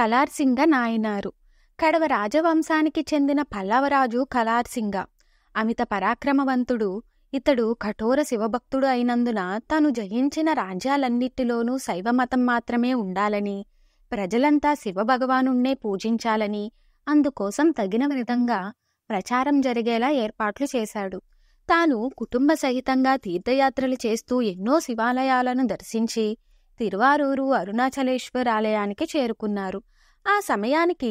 కలార్సింగ నాయనారు కడవ రాజవంశానికి చెందిన పల్లవరాజు కలార్సింగ అమిత పరాక్రమవంతుడు ఇతడు కఠోర శివభక్తుడు అయినందున తను జయించిన రాజ్యాలన్నిటిలోనూ శైవమతం మాత్రమే ఉండాలని ప్రజలంతా శివభగవానుణ్ణే పూజించాలని అందుకోసం తగిన విధంగా ప్రచారం జరిగేలా ఏర్పాట్లు చేశాడు తాను కుటుంబ సహితంగా తీర్థయాత్రలు చేస్తూ ఎన్నో శివాలయాలను దర్శించి తిరువారూరు అరుణాచలేశ్వర్ ఆలయానికి చేరుకున్నారు ఆ సమయానికి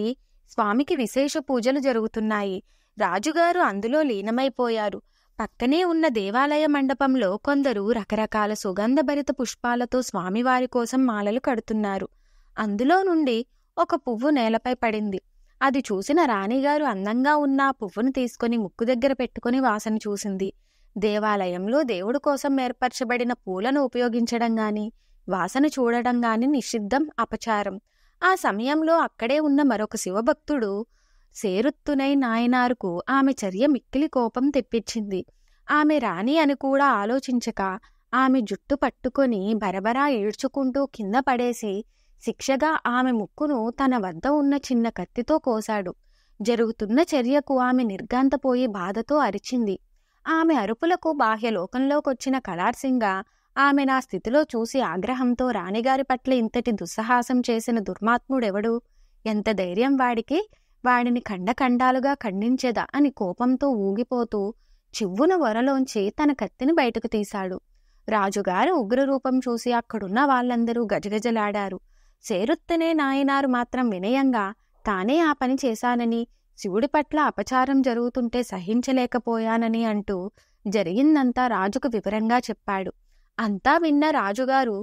స్వామికి విశేష పూజలు జరుగుతున్నాయి రాజుగారు అందులో లీనమైపోయారు పక్కనే ఉన్న దేవాలయ మండపంలో కొందరు రకరకాల సుగంధభరిత పుష్పాలతో స్వామివారి కోసం మాలలు కడుతున్నారు అందులో నుండి ఒక పువ్వు నేలపై పడింది అది చూసిన రాణిగారు అందంగా ఉన్న ఆ పువ్వును తీసుకుని ముక్కు దగ్గర పెట్టుకుని వాసన చూసింది దేవాలయంలో దేవుడు కోసం ఏర్పరచబడిన పూలను ఉపయోగించడం గాని వాసన చూడడంగాని నిషిద్ధం అపచారం ఆ సమయంలో అక్కడే ఉన్న మరొక శివభక్తుడు సేరుత్తునై నాయనారుకు ఆమె చర్య మిక్కిలి కోపం తెప్పించింది ఆమె రాణి అని కూడా ఆలోచించక ఆమె జుట్టు పట్టుకొని బరబరా ఏడ్చుకుంటూ కింద పడేసి శిక్షగా ఆమె ముక్కును తన వద్ద ఉన్న చిన్న కత్తితో కోశాడు జరుగుతున్న చర్యకు ఆమె నిర్గాంతపోయి బాధతో అరిచింది ఆమె అరుపులకు బాహ్యలోకంలోకొచ్చిన కళార్సింగ ఆమె నా స్థితిలో చూసి ఆగ్రహంతో రాణిగారి పట్ల ఇంతటి దుస్సాహసం చేసిన దుర్మాత్ముడెవడు ఎంత ధైర్యం వాడికి వాడిని ఖండఖండాలుగా ఖండించేదా అని కోపంతో ఊగిపోతూ చివ్వున వరలోంచి తన కత్తిని బయటకు తీశాడు రాజుగారు ఉగ్రరూపం చూసి అక్కడున్న వాళ్ళందరూ గజగజలాడారు సేరుత్తనే నాయనారు మాత్రం వినయంగా తానే ఆ పని చేశానని శివుడి పట్ల అపచారం జరుగుతుంటే సహించలేకపోయానని అంటూ జరిగిందంతా రాజుకు వివరంగా చెప్పాడు అంతా విన్న రాజుగారు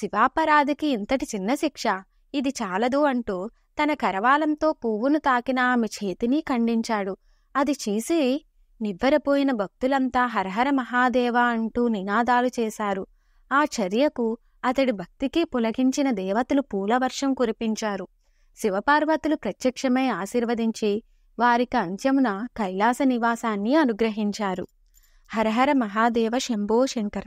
శివాపరాధికి ఇంతటి చిన్న శిక్ష ఇది చాలదు అంటూ తన కరవాలంతో పువ్వును తాకిన ఆమె చేతిని ఖండించాడు అది చేసి నివ్వెరపోయిన భక్తులంతా హరహర మహాదేవా అంటూ నినాదాలు చేశారు ఆ చర్యకు అతడి భక్తికి పులకించిన దేవతలు పూలవర్షం కురిపించారు శివపార్వతులు ప్రత్యక్షమై ఆశీర్వదించి వారికి అంత్యమున కైలాస నివాసాన్ని అనుగ్రహించారు హరహర మహాదేవ శంభో శంకర